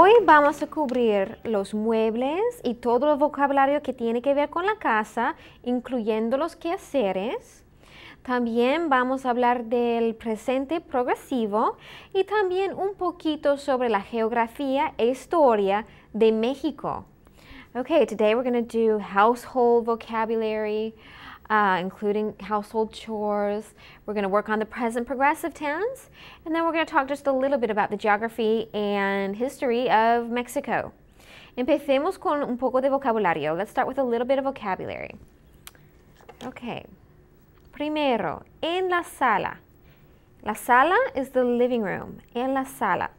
Hoy vamos a cubrir los muebles y todo el vocabulario que tiene que ver con la casa, incluyendo los quehaceres. También vamos a hablar del presente progresivo y también un poquito sobre la geografía e historia de México. Okay, today we're going to do household vocabulary, uh, including household chores. We're going to work on the present progressive tense, and then we're going to talk just a little bit about the geography and history of Mexico. Empecemos con un poco de vocabulario. Let's start with a little bit of vocabulary. Okay. Primero, en la sala. La sala is the living room. En la sala.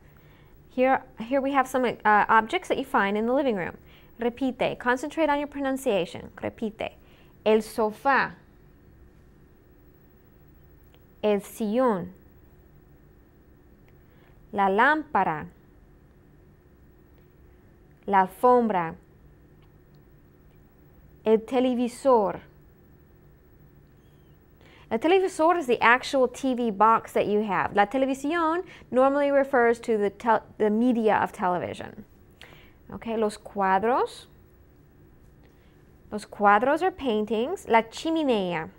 Here, here we have some uh, objects that you find in the living room. Repite. Concentrate on your pronunciation. Repite. el sofá, el sillón, la lámpara, la alfombra, el televisor. El televisor is the actual TV box that you have. La televisión normally refers to the, the media of television. Okay, los cuadros. Los cuadros are paintings. La chimenea.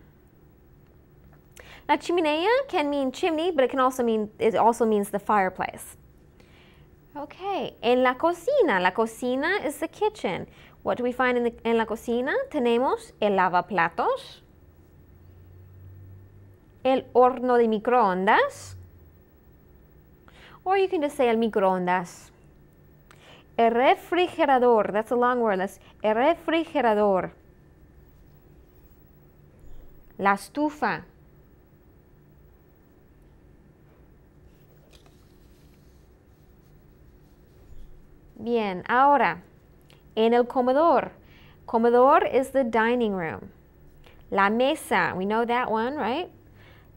La chimenea can mean chimney, but it can also mean, it also means the fireplace. Okay, en la cocina. La cocina is the kitchen. What do we find in, the, in la cocina? Tenemos el lavaplatos, el horno de microondas, or you can just say el microondas. El refrigerador. That's a long word. El refrigerador. La estufa. Bien, ahora, en el comedor. Comedor is the dining room. La mesa, we know that one, right?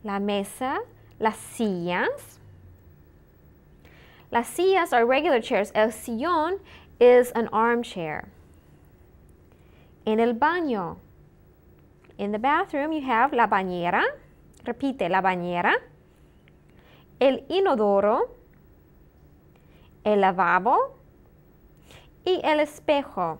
La mesa, las sillas. Las sillas are regular chairs. El sillón is an armchair. En el baño. In the bathroom, you have la bañera. Repite, la bañera. El inodoro. El lavabo. Y el espejo.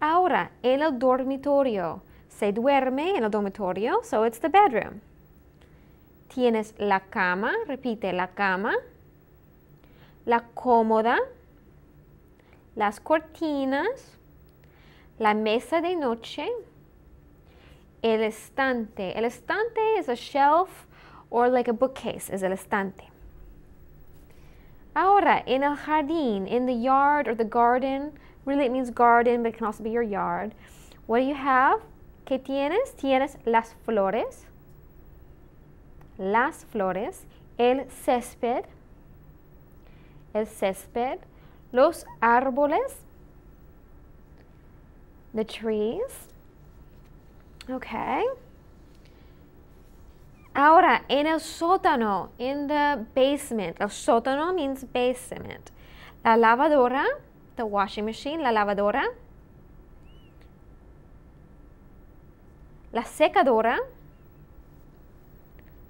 Ahora, en el dormitorio. Se duerme en el dormitorio, so it's the bedroom. Tienes la cama, repite, la cama, la cómoda, las cortinas, la mesa de noche, el estante. El estante es a shelf or like a bookcase, es el estante. Ahora, en el jardín, in the yard or the garden, really it means garden, but it can also be your yard. What do you have? ¿Qué tienes? Tienes las flores, las flores, el césped, el césped, los árboles, the trees. Ok. Ahora, en el sótano, in the basement, el sótano means basement. La lavadora, the washing machine, la lavadora. La secadora,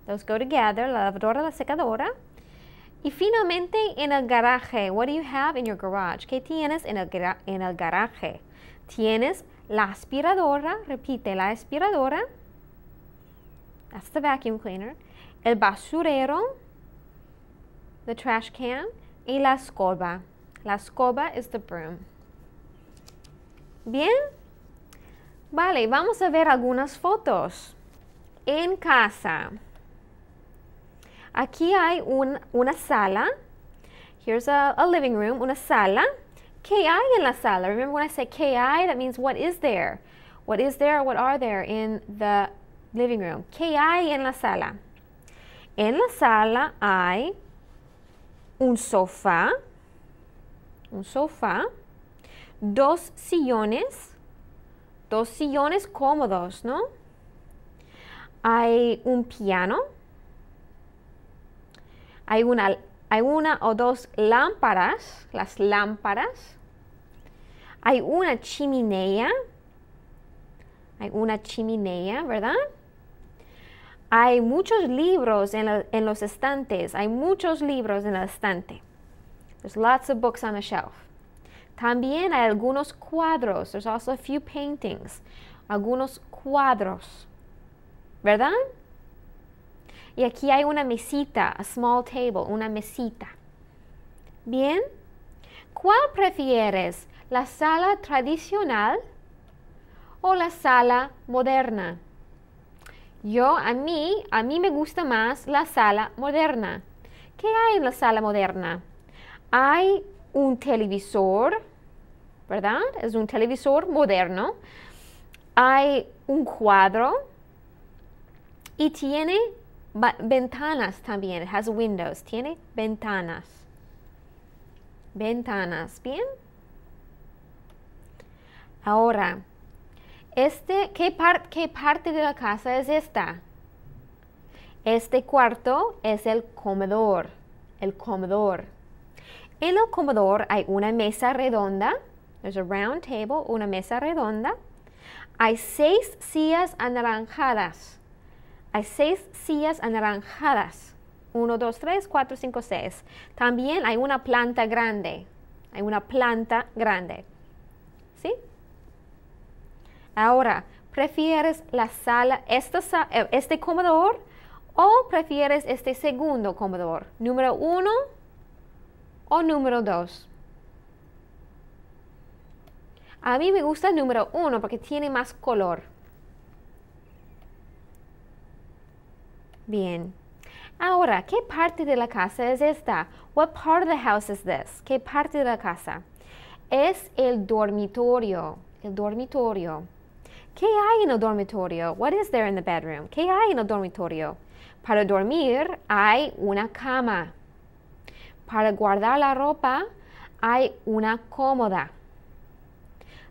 Those go together, la lavadora, la secadora. Y finalmente en el garaje, what do you have in your garage? ¿Qué tienes en el, en el garaje? Tienes la aspiradora, repite, la aspiradora. That's the vacuum cleaner. El basurero, the trash can. Y la escoba. La escoba is the broom. Bien. Vale, vamos a ver algunas fotos. En casa. Aquí hay un, una sala. Here's a, a living room, una sala. ¿Qué hay en la sala. Remember when I say hay, that means what is there? What is there, what are there in the living room? ¿Qué hay en la sala. En la sala hay un sofá, un sofá, dos sillones, dos sillones cómodos, ¿no? Hay un piano, hay una, hay una o dos lámparas, las lámparas. Hay una chimenea. Hay una chimenea, ¿verdad? Hay muchos libros en, los estantes. Hay muchos libros en el estante. There's lots of books on the shelf. También hay algunos cuadros. There's also a few paintings. Algunos cuadros. ¿Verdad? Y aquí hay una mesita, a small table, una mesita. Bien, ¿cuál prefieres? ¿La sala tradicional o la sala moderna? Yo, a mí, a mí me gusta más la sala moderna. ¿Qué hay en la sala moderna? Hay un televisor, ¿verdad? Es un televisor moderno. Hay un cuadro y tiene ventanas también. has windows. Tiene ventanas. Ventanas. Bien. Ahora, este, ¿qué, ¿qué parte de la casa es esta? Este cuarto es el comedor. El comedor. En el comedor hay una mesa redonda. There's a round table, una mesa redonda. Hay seis sillas anaranjadas. Hay seis sillas anaranjadas. Uno, dos, tres, cuatro, cinco, seis. También hay una planta grande. Hay una planta grande. ¿Sí? Ahora, ¿prefieres la sala, eh, este comedor o prefieres este segundo comedor? Número uno o número dos? A mí me gusta el número uno porque tiene más color. Bien. Ahora, ¿qué parte de la casa es esta? What part of the house is this? ¿Qué parte de la casa? Es el dormitorio. El dormitorio. ¿Qué hay en el dormitorio? What is there in the bedroom? ¿Qué hay en el dormitorio? Para dormir hay una cama. Para guardar la ropa hay una cómoda.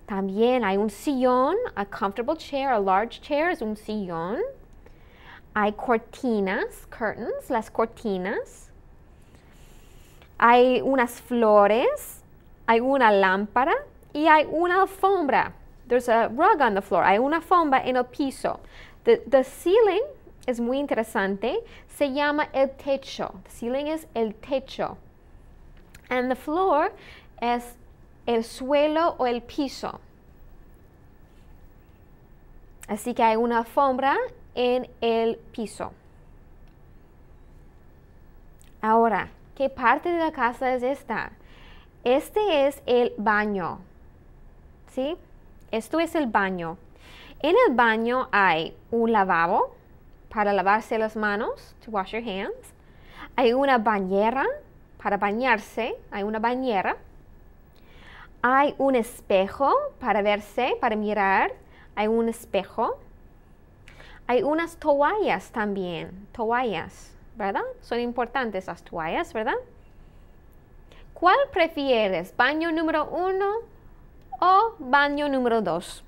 También hay un sillón, a comfortable chair, a large chair es un sillón. Hay cortinas, curtains, las cortinas. Hay unas flores, hay una lámpara y hay una alfombra. There's a rug on the floor. Hay una alfombra en el piso. The, ceiling es muy interesante. Se llama el techo. The ceiling es el techo. And the floor es el suelo o el piso. Así que hay una alfombra en el piso. Ahora, ¿qué parte de la casa es esta? Este es el baño. ¿Sí? Esto es el baño. En el baño hay un lavabo para lavarse las manos, to wash your hands. Hay una bañera para bañarse, hay una bañera. Hay un espejo para verse, para mirar, hay un espejo. Hay unas toallas también, toallas, ¿verdad? Son importantes las toallas, ¿verdad? ¿Cuál prefieres, baño número uno o baño número dos?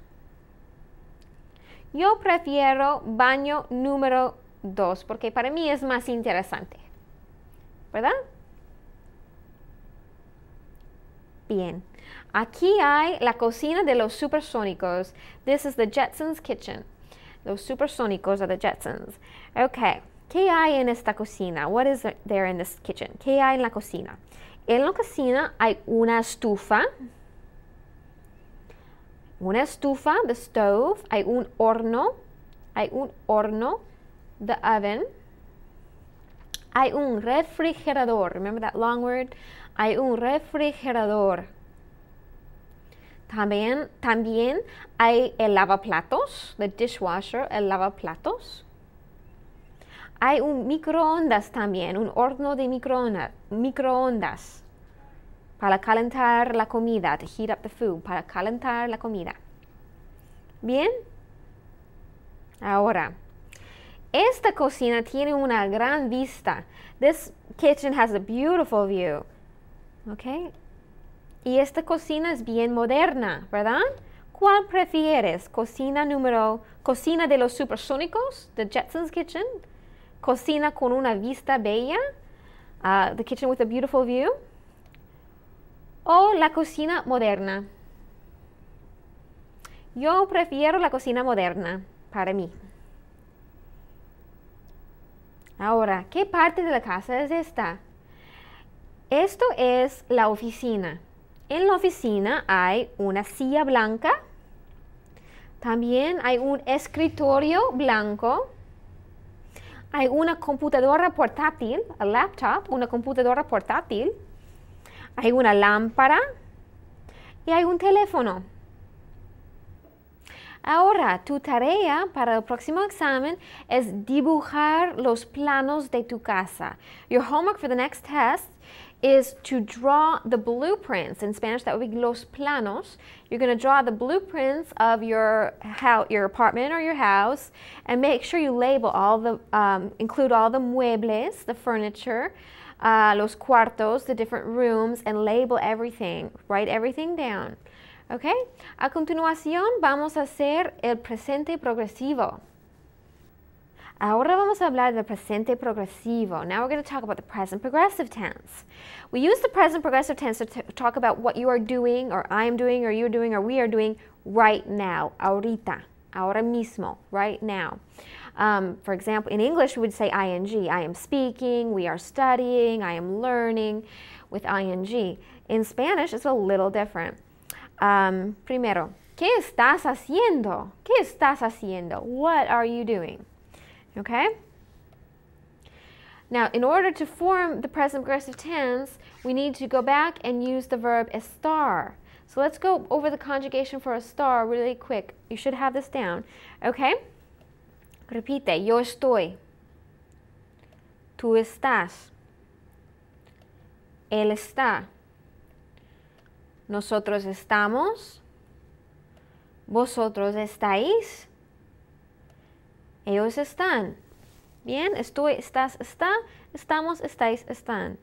Yo prefiero baño número dos porque para mí es más interesante. ¿Verdad? Bien. Aquí hay la cocina de los supersónicos. This is the Jetsons Kitchen. Los Supersónicos are the Jetsons. Okay, ¿qué hay en esta cocina? What is there in this kitchen? ¿Qué hay en la cocina? En la cocina hay una estufa. Una estufa, the stove. Hay un horno. Hay un horno, the oven. Hay un refrigerador. Remember that long word? Hay un refrigerador. También, también hay el lavaplatos, the dishwasher, el lavaplatos. Hay un microondas también, un horno de microondas, microondas para calentar la comida, to heat up the food, para calentar la comida. Bien, ahora, esta cocina tiene una gran vista. This kitchen has a beautiful view. Okay, y esta cocina es bien moderna, ¿verdad? ¿Cuál prefieres? Cocina número, cocina de los supersónicos, The Jetson's Kitchen, cocina con una vista bella, ah, the kitchen with a beautiful view, o la cocina moderna. Yo prefiero la cocina moderna para mí. Ahora, ¿qué parte de la casa es esta? Esto es la oficina. En la oficina hay una silla blanca, también hay un escritorio blanco, hay una computadora portátil, a laptop, una computadora portátil, hay una lámpara y hay un teléfono. Ahora, tu tarea para el próximo examen es dibujar los planos de tu casa. Your homework for the next test is to draw the blueprints. In Spanish, that would be los planos. You're going to draw the blueprints of your how your apartment or your house, and make sure you label all the um, include all the muebles, the furniture, uh, los cuartos, the different rooms, and label everything. Write everything down. Okay. A continuación, vamos a hacer el presente progresivo. Ahora vamos a hablar del presente progresivo. Now we're going to talk about the present progressive tense. We use the present progressive tense to talk about what you are doing, or I am doing, or you're doing, or we are doing right now, ahorita, ahora mismo, right now. Um, for example, in English, we would say ing. I am speaking, we are studying, I am learning with ing. In Spanish, it's a little different. Um, primero, ¿qué estás haciendo? ¿Qué estás haciendo? What are you doing? Okay? Now, in order to form the present progressive tense, we need to go back and use the verb estar. So let's go over the conjugation for estar really quick. You should have this down. Okay? Repite. Yo estoy. Tú estás. Él está. Nosotros estamos. Vosotros estáis. Ellos están. Bien, estoy, estás, está, estamos, estáis, están.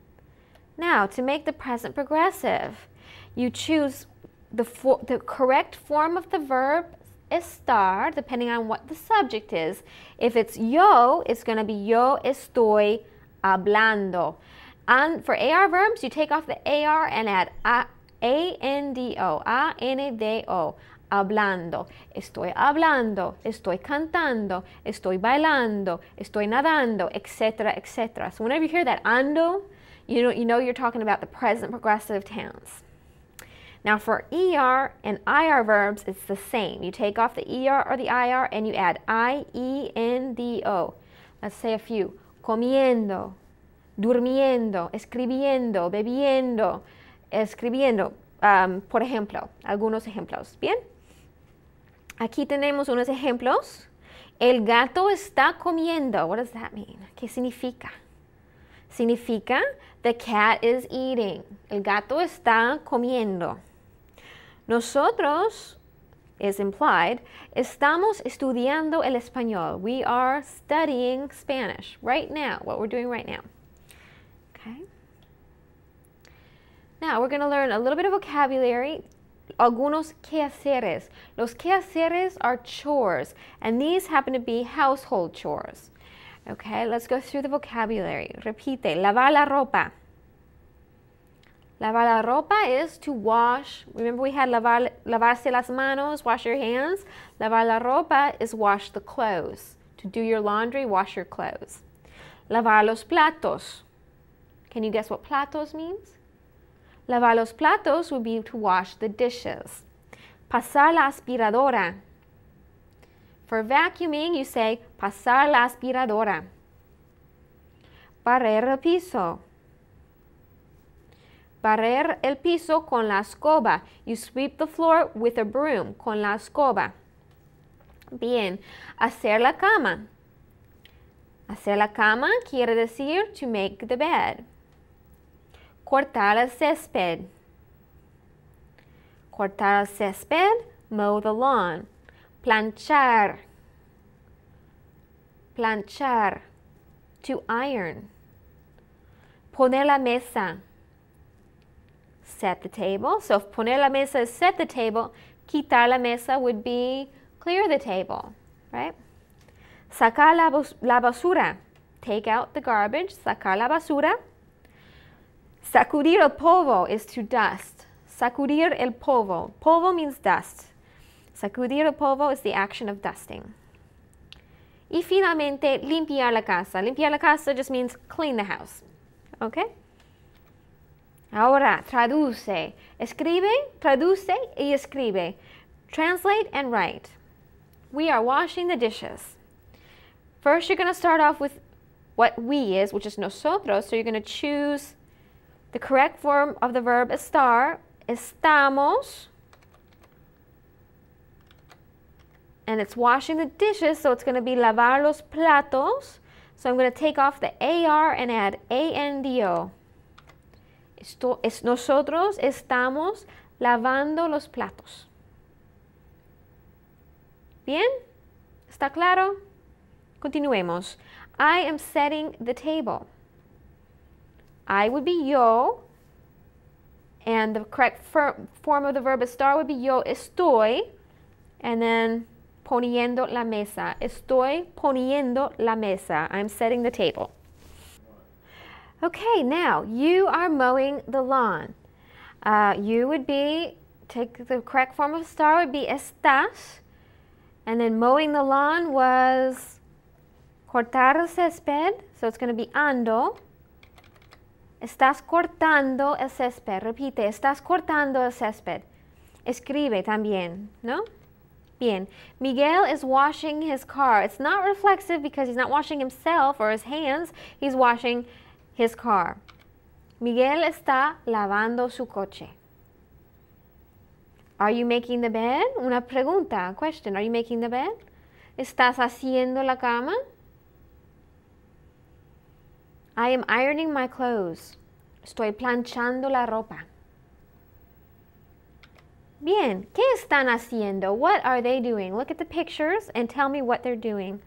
Now, to make the present progressive, you choose the, for, the correct form of the verb estar, depending on what the subject is. If it's yo, it's going to be yo estoy hablando. And for AR verbs, you take off the AR and add a n d o, a n d o. hablando, estoy hablando, estoy cantando, estoy bailando, estoy nadando, etcétera, etcétera. So whenever you hear that ando, you know, you know you're talking about the present progressive tense. Now for ER and IR verbs, it's the same. You take off the ER or the IR and you add I-E-N-D-O. Let's say a few. Comiendo, durmiendo, escribiendo, bebiendo, escribiendo. Um, por ejemplo, algunos ejemplos. Bien. Aquí tenemos unos ejemplos. El gato está comiendo. What does that mean? ¿Qué significa? Significa the cat is eating. El gato está comiendo. Nosotros is implied, estamos estudiando el español. We are studying Spanish right now, what we're doing right now. Okay. Now we're going to learn a little bit of vocabulary algunos quehaceres. Los quehaceres are chores, and these happen to be household chores. Okay, let's go through the vocabulary. Repite, lavar la ropa. Lavar la ropa is to wash. Remember we had lavar, lavarse las manos, wash your hands. Lavar la ropa is wash the clothes. To do your laundry, wash your clothes. Lavar los platos. Can you guess what platos means? Lavar los platos would be to wash the dishes. Pasar la aspiradora. For vacuuming, you say pasar la aspiradora. Barrer el piso. Barrer el piso con la escoba. You sweep the floor with a broom, con la escoba. Bien. Hacer la cama. Hacer la cama quiere decir to make the bed. cortar el césped. Cortar el césped, mow the lawn. Planchar, planchar, to iron. Poner la mesa, set the table. So if poner la mesa is set the table, quitar la mesa would be clear the table, right? Sacar la, la basura, take out the garbage, sacar la basura. Sacudir el polvo is to dust. Sacudir el polvo. Polvo means dust. Sacudir el polvo is the action of dusting. Y finalmente, limpiar la casa. Limpiar la casa just means clean the house. Okay? Ahora, traduce. Escribe, traduce y escribe. Translate and write. We are washing the dishes. First, you're going to start off with what we is, which is nosotros. So you're going to choose the correct form of the verb estar, estamos, and it's washing the dishes, so it's going to be lavar los platos. So I'm going to take off the AR and add ANDO. Esto, es, nosotros estamos lavando los platos. Bien? ¿Está claro? Continuemos. I am setting the table. I would be yo, and the correct form of the verb estar would be yo estoy, and then poniendo la mesa. Estoy poniendo la mesa. I'm setting the table. Okay, now you are mowing the lawn. Uh, you would be, take the correct form of star would be estás, and then mowing the lawn was cortar el césped, so it's going to be ando. Estás cortando el césped. Repite, estás cortando el césped. Escribe también, ¿no? Bien. Miguel is washing his car. It's not reflexive because he's not washing himself or his hands. He's washing his car. Miguel está lavando su coche. Are you making the bed? Una pregunta, question. Are you making the bed? ¿Estás haciendo la cama? I am ironing my clothes. Estoy planchando la ropa. Bien, ¿qué están haciendo? What are they doing? Look at the pictures and tell me what they're doing.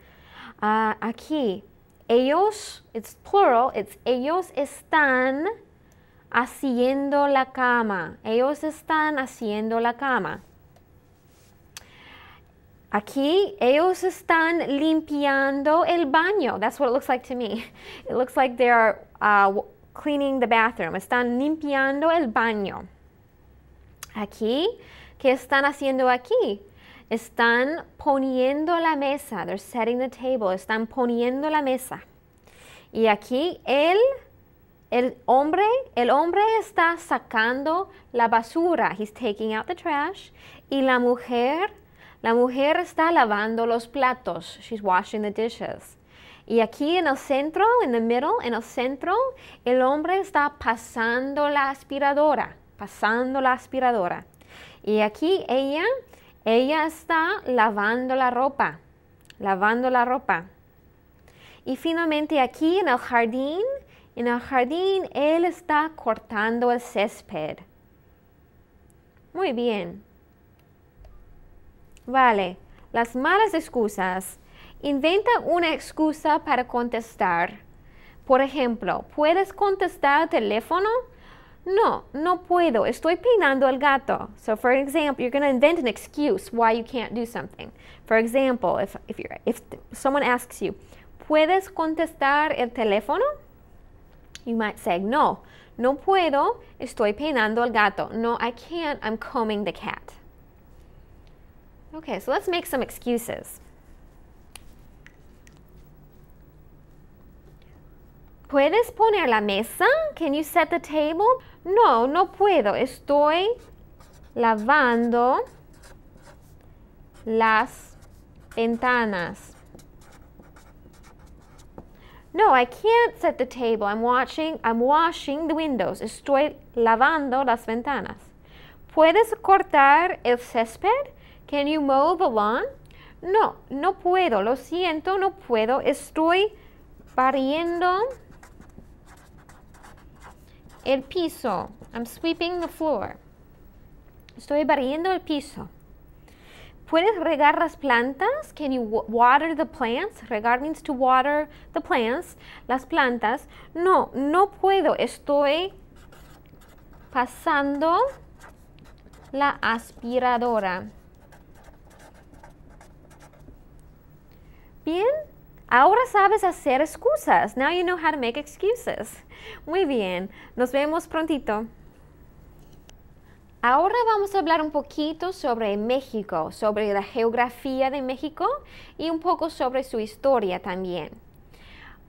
Uh, aquí, ellos, it's plural, it's ellos están haciendo la cama. Ellos están haciendo la cama. Aquí ellos están limpiando el baño. That's what it looks like to me. It looks like they are uh, cleaning the bathroom. Están limpiando el baño. Aquí, ¿qué están haciendo aquí? Están poniendo la mesa. They're setting the table. Están poniendo la mesa. Y aquí él, el hombre, el hombre está sacando la basura. He's taking out the trash. Y la mujer la mujer está lavando los platos. She's washing the dishes. Y aquí en el centro, en the middle, en el centro, el hombre está pasando la aspiradora, pasando la aspiradora. Y aquí ella, ella está lavando la ropa, lavando la ropa. Y finalmente aquí en el jardín, en el jardín, él está cortando el césped. Muy bien. Vale, las malas excusas. Inventa una excusa para contestar. Por ejemplo, ¿puedes contestar el teléfono? No, no puedo. Estoy peinando al gato. So, for example, you're going to invent an excuse why you can't do something. For example, if, if, if someone asks you, ¿puedes contestar el teléfono? You might say, no, no puedo. Estoy peinando al gato. No, I can't. I'm combing the cat. Okay, so let's make some excuses. ¿Puedes poner la mesa? Can you set the table? No, no puedo. Estoy lavando las ventanas. No, I can't set the table. I'm watching, I'm washing the windows. Estoy lavando las ventanas. ¿Puedes cortar el césped? Can you mow the lawn? No, no puedo, lo siento, no puedo. Estoy barriendo el piso. I'm sweeping the floor. Estoy barriendo el piso. ¿Puedes regar las plantas? Can you water the plants? Regar means to water the plants. Las plantas. No, no puedo. Estoy pasando la aspiradora. Bien, ahora sabes hacer excusas. Now you know how to make excuses. Muy bien, nos vemos prontito. Ahora vamos a hablar un poquito sobre México, sobre la geografía de México y un poco sobre su historia también.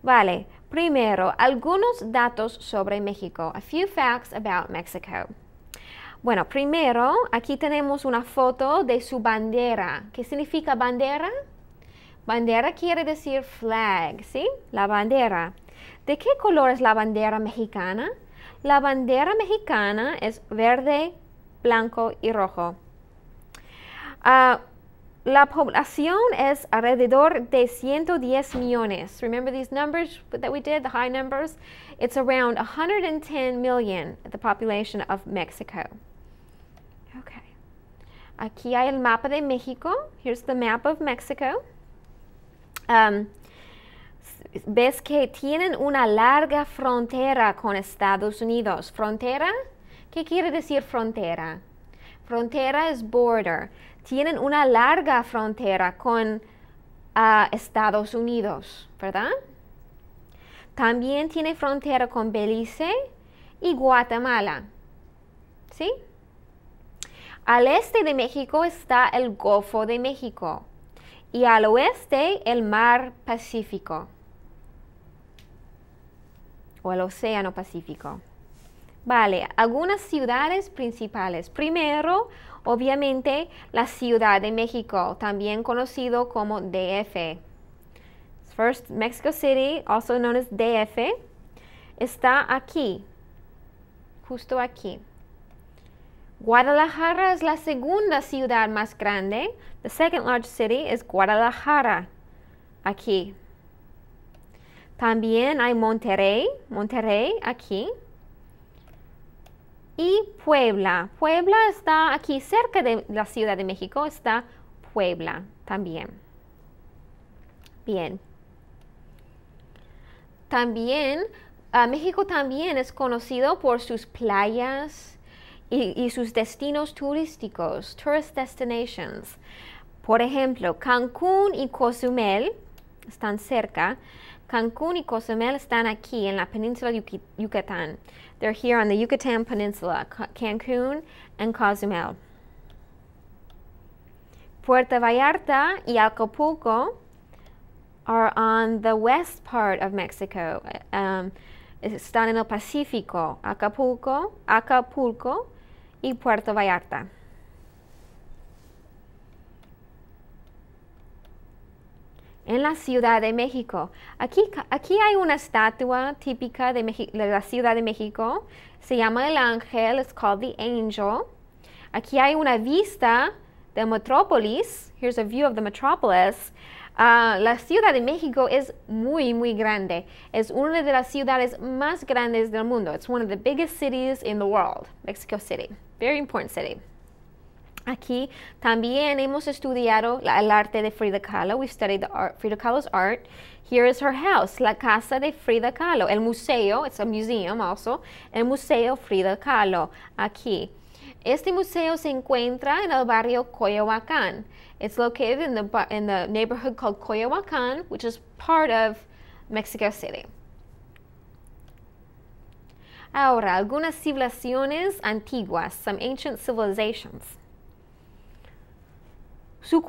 Vale, primero, algunos datos sobre México. A few facts about Mexico. Bueno, primero, aquí tenemos una foto de su bandera. ¿Qué significa bandera? Bandera quiere decir flag, ¿sí? La bandera. ¿De qué color es la bandera mexicana? La bandera mexicana es verde, blanco y rojo. Ah, la población es alrededor de 110 millones. Remember these numbers that we did, the high numbers? It's around 110 million, the population of Mexico. Okay. Aquí hay el mapa de México. Here's the map of Mexico ves que tienen una larga frontera con Estados Unidos. ¿Frontera? ¿Qué quiere decir frontera? Frontera es border. Tienen una larga frontera con ah, Estados Unidos, ¿verdad? También tiene frontera con Belice y Guatemala. ¿Sí? Al este de México está el Golfo de México y al oeste el mar Pacífico o el Océano Pacífico. Vale, algunas ciudades principales. Primero, obviamente, la Ciudad de México, también conocido como DF. First, Mexico City, also known as DF, está aquí, justo aquí. Guadalajara es la segunda ciudad más grande. The second large city is Guadalajara. Aquí. También hay Monterrey, Monterrey aquí. Y Puebla. Puebla está aquí cerca de la Ciudad de México, está Puebla también. Bien. También, a ah, México también es conocido por sus playas, y, sus destinos turísticos, tourist destinations. Por ejemplo, Cancún y Cozumel están cerca. Cancún y Cozumel están aquí en la península de Yucatán. They're here on the Yucatán Peninsula, Cancún and Cozumel. Puerto Vallarta y Acapulco are on the west part of Mexico. Eh, um, están en el Pacífico. Acapulco, Acapulco y Puerto Vallarta. en la Ciudad de México. Aquí, aquí hay una estatua típica de, la Ciudad de México. Se llama el ángel, it's called the angel. Aquí hay una vista de Metrópolis. Here's a view of the metropolis. Ah, la Ciudad de México es muy, muy grande. Es una de las ciudades más grandes del mundo. It's one of the biggest cities in the world. Mexico City. Very important city. Aquí también hemos estudiado el arte de Frida Kahlo. We studied Frida Kahlo's art. Here is her house, la casa de Frida Kahlo. El museo, it's a museum also. El museo Frida Kahlo, aquí. Este museo se encuentra en el barrio Coyoacán. It's located in the, in the neighborhood called Coyoacán, which is part of Mexico City. Ahora, algunas civilizaciones antiguas, some ancient civilizations. Su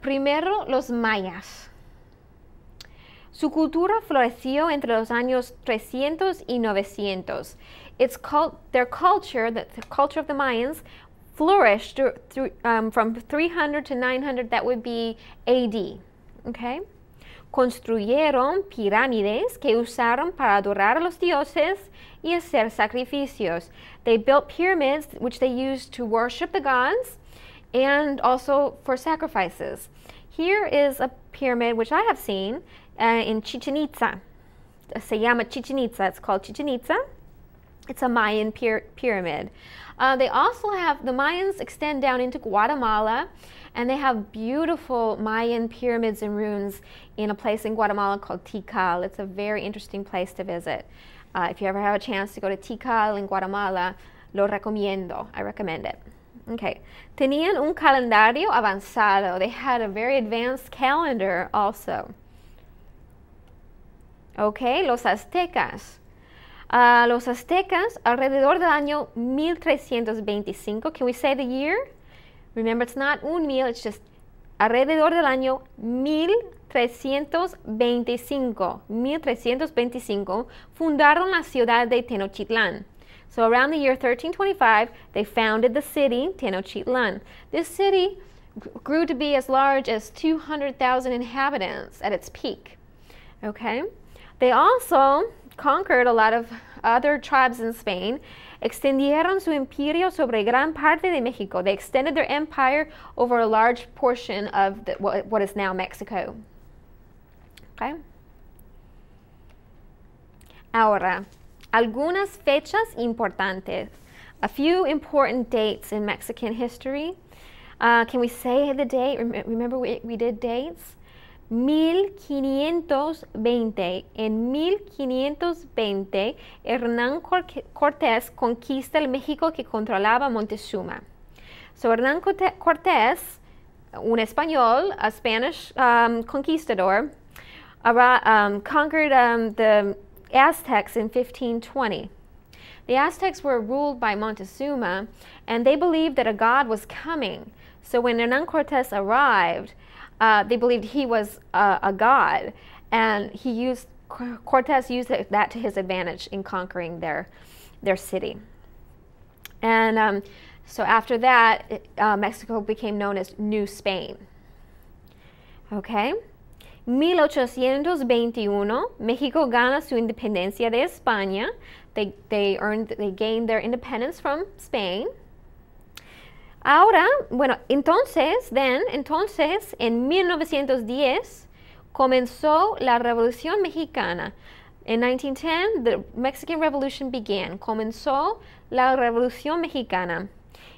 primero, los mayas. Su cultura floreció entre los años 300 y 900 It's called their culture, the, the culture of the Mayans, flourished through, through, um, from 300 to 900. That would be AD. Okay. Construyeron pirámides que usaron para adorar a los dioses y hacer sacrificios. They built pyramids which they used to worship the gods and also for sacrifices. Here is a pyramid which I have seen uh, in Chichen Itza. Se llama Chichen Itza. It's called Chichen Itza. It's a Mayan pyramid. Uh, they also have, the Mayans extend down into Guatemala, and they have beautiful Mayan pyramids and ruins in a place in Guatemala called Tikal. It's a very interesting place to visit. Uh, if you ever have a chance to go to Tikal in Guatemala, lo recomiendo. I recommend it. Okay. Tenían un calendario avanzado. They had a very advanced calendar also. Okay, los aztecas los aztecas alrededor del año 1325. Can we say the year? Remember, it's not un mil, it's just alrededor del año 1325. 1325 fundaron la ciudad de Tenochtitlan. So around the year 1325, they founded the city Tenochtitlan. This city grew to be as large as 200,000 inhabitants at its peak. Okay? They also conquered a lot of other tribes in Spain, extendieron su imperio sobre gran parte de Mexico. They extended their empire over a large portion of the, what, what is now Mexico. Okay. Ahora, algunas fechas importantes. A few important dates in Mexican history. Uh, can we say the date? Remember we, we did dates? 1520. En 1520, Hernán Cortés conquista el México que controlaba Montezuma. So, Hernán Cortés, un español, a Spanish um, conquistador, um, conquered um, the Aztecs in 1520. The Aztecs were ruled by Montezuma, and they believed that a god was coming. So when Hernan Cortes arrived, uh, they believed he was a god, and he used Cortes used that to his advantage in conquering their their city. And um, so after that, it, uh, Mexico became known as New Spain. Okay. 1821, Mexico gana su independencia de España. They, they earned, they gained their independence from Spain. Ahora, bueno, entonces, then, entonces, en 1910 comenzó la Revolución Mexicana. En 1910, the Mexican Revolution began. Comenzó la Revolución Mexicana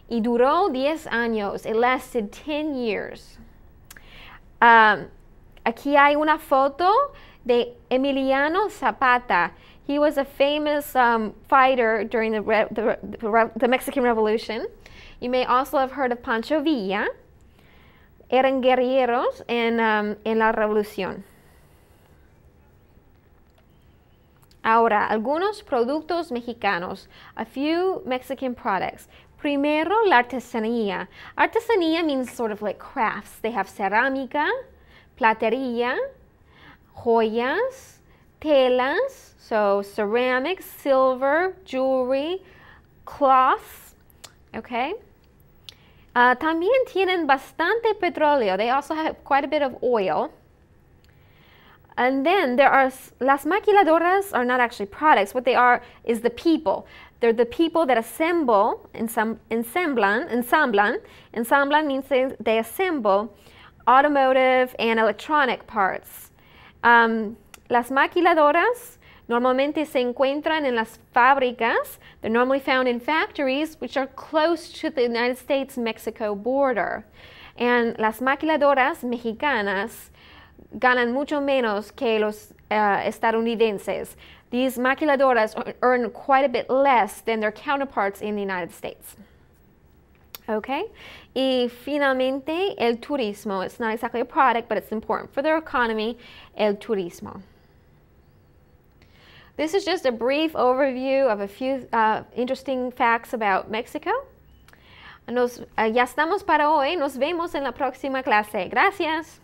y duró 10 años. It lasted 10 years. Um, aquí hay una foto de Emiliano Zapata. He was a famous um, fighter during the Mexican Revolution. You may also have heard of Pancho Villa. Eran guerrilleros en, um, en la revolución. Ahora, algunos productos mexicanos. A few Mexican products. Primero, la artesanía. Artesanía means sort of like crafts. They have cerámica, platería, joyas, telas, so ceramics, silver, jewelry, cloths, okay? Uh, también tienen bastante petróleo. They also have quite a bit of oil. And then there are, las maquiladoras are not actually products. What they are is the people. They're the people that assemble, ensamblan ensamblan ensamblan means they, they assemble automotive and electronic parts. Um, las maquiladoras Normalmente se encuentran en las fábricas. They're normally found in factories which are close to the United States-Mexico border. And las maquiladoras mexicanas ganan mucho menos que los uh, estadounidenses. These maquiladoras earn quite a bit less than their counterparts in the United States. Okay, y finalmente el turismo. It's not exactly a product, but it's important for their economy, el turismo. This is just a brief overview of a few uh, interesting facts about Mexico. Nos, uh, ya estamos para hoy. Nos vemos en la próxima clase. Gracias.